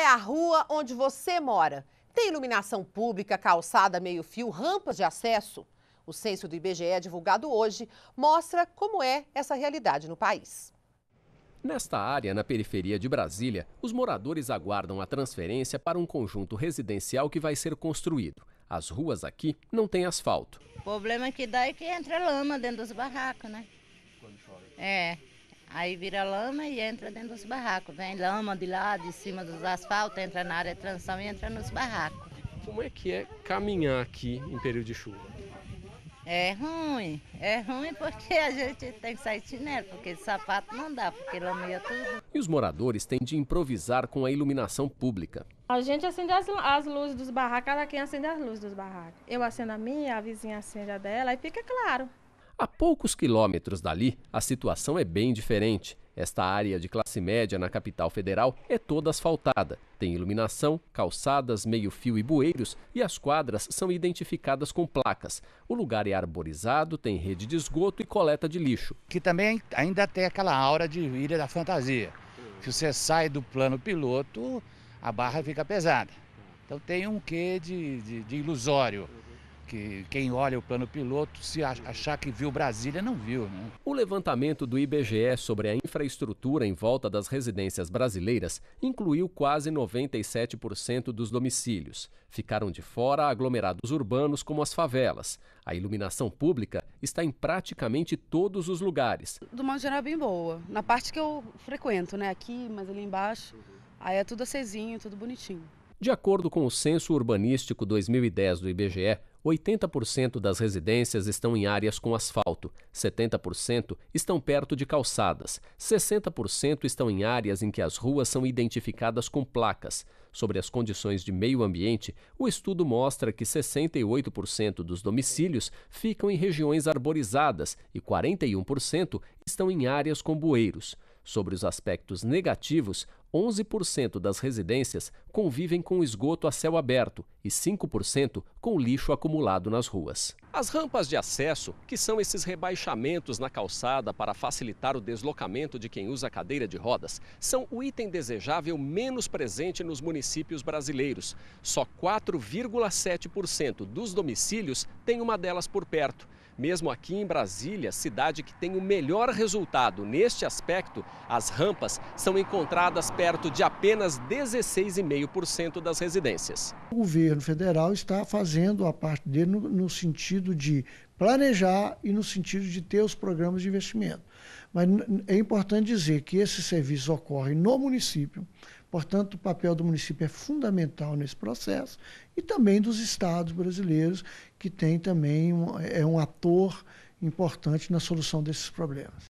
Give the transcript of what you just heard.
é a rua onde você mora? Tem iluminação pública, calçada, meio-fio, rampas de acesso? O censo do IBGE, divulgado hoje, mostra como é essa realidade no país. Nesta área, na periferia de Brasília, os moradores aguardam a transferência para um conjunto residencial que vai ser construído. As ruas aqui não têm asfalto. O problema é que dá é que entra lama dentro dos barracos, né? Quando chove. É. Aí vira lama e entra dentro dos barracos. Vem lama de lá, de cima dos asfaltos, entra na área de transição e entra nos barracos. Como é que é caminhar aqui em período de chuva? É ruim, é ruim porque a gente tem que sair de chinelo, porque de sapato não dá, porque lameia tudo. E os moradores têm de improvisar com a iluminação pública. A gente acende as, as luzes dos barracos, cada quem acende as luzes dos barracos. Eu acendo a minha, a vizinha acende a dela e fica claro. A poucos quilômetros dali, a situação é bem diferente. Esta área de classe média na capital federal é toda asfaltada, tem iluminação, calçadas, meio-fio e bueiros, e as quadras são identificadas com placas. O lugar é arborizado, tem rede de esgoto e coleta de lixo. Que também ainda tem aquela aura de ilha da fantasia. Se você sai do plano piloto, a barra fica pesada. Então tem um quê de, de, de ilusório que quem olha o plano piloto, se achar que viu Brasília, não viu. Né? O levantamento do IBGE sobre a infraestrutura em volta das residências brasileiras incluiu quase 97% dos domicílios. Ficaram de fora aglomerados urbanos como as favelas. A iluminação pública está em praticamente todos os lugares. Do modo geral, é bem boa. Na parte que eu frequento, né? Aqui, mas ali embaixo. Aí é tudo acesinho, tudo bonitinho. De acordo com o Censo Urbanístico 2010 do IBGE, 80% das residências estão em áreas com asfalto, 70% estão perto de calçadas, 60% estão em áreas em que as ruas são identificadas com placas. Sobre as condições de meio ambiente, o estudo mostra que 68% dos domicílios ficam em regiões arborizadas e 41% estão em áreas com bueiros. Sobre os aspectos negativos, 11% das residências convivem com esgoto a céu aberto e 5% com lixo acumulado nas ruas. As rampas de acesso, que são esses rebaixamentos na calçada para facilitar o deslocamento de quem usa cadeira de rodas, são o item desejável menos presente nos municípios brasileiros. Só 4,7% dos domicílios tem uma delas por perto. Mesmo aqui em Brasília, cidade que tem o melhor resultado neste aspecto, as rampas são encontradas perto de apenas 16,5% das residências. O governo federal está fazendo a parte dele no, no sentido de planejar e no sentido de ter os programas de investimento. Mas é importante dizer que esse serviço ocorre no município, portanto, o papel do município é fundamental nesse processo e também dos estados brasileiros, que tem também um, é um ator importante na solução desses problemas.